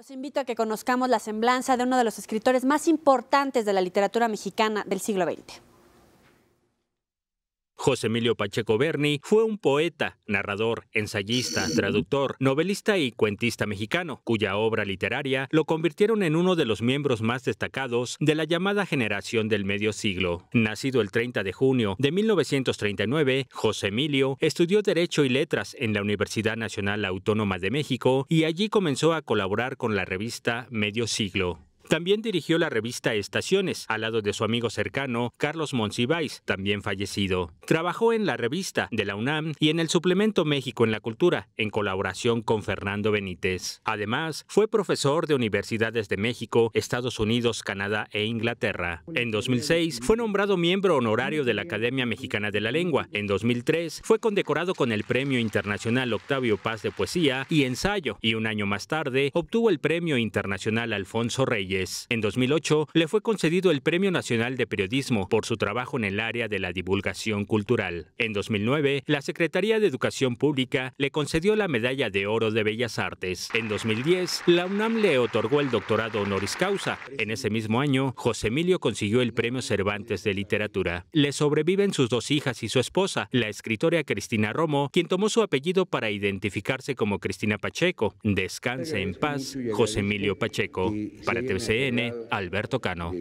Los invito a que conozcamos la semblanza de uno de los escritores más importantes de la literatura mexicana del siglo XX. José Emilio Pacheco Berni fue un poeta, narrador, ensayista, traductor, novelista y cuentista mexicano, cuya obra literaria lo convirtieron en uno de los miembros más destacados de la llamada generación del medio siglo. Nacido el 30 de junio de 1939, José Emilio estudió Derecho y Letras en la Universidad Nacional Autónoma de México y allí comenzó a colaborar con la revista Medio Siglo. También dirigió la revista Estaciones, al lado de su amigo cercano, Carlos Monsiváis, también fallecido. Trabajó en la revista de la UNAM y en el suplemento México en la Cultura, en colaboración con Fernando Benítez. Además, fue profesor de universidades de México, Estados Unidos, Canadá e Inglaterra. En 2006, fue nombrado miembro honorario de la Academia Mexicana de la Lengua. En 2003, fue condecorado con el Premio Internacional Octavio Paz de Poesía y Ensayo, y un año más tarde, obtuvo el Premio Internacional Alfonso Reyes. En 2008 le fue concedido el Premio Nacional de Periodismo por su trabajo en el área de la divulgación cultural. En 2009, la Secretaría de Educación Pública le concedió la Medalla de Oro de Bellas Artes. En 2010, la UNAM le otorgó el doctorado honoris causa. En ese mismo año, José Emilio consiguió el Premio Cervantes de Literatura. Le sobreviven sus dos hijas y su esposa, la escritora Cristina Romo, quien tomó su apellido para identificarse como Cristina Pacheco. Descanse en paz, José Emilio Pacheco. CN Alberto Cano.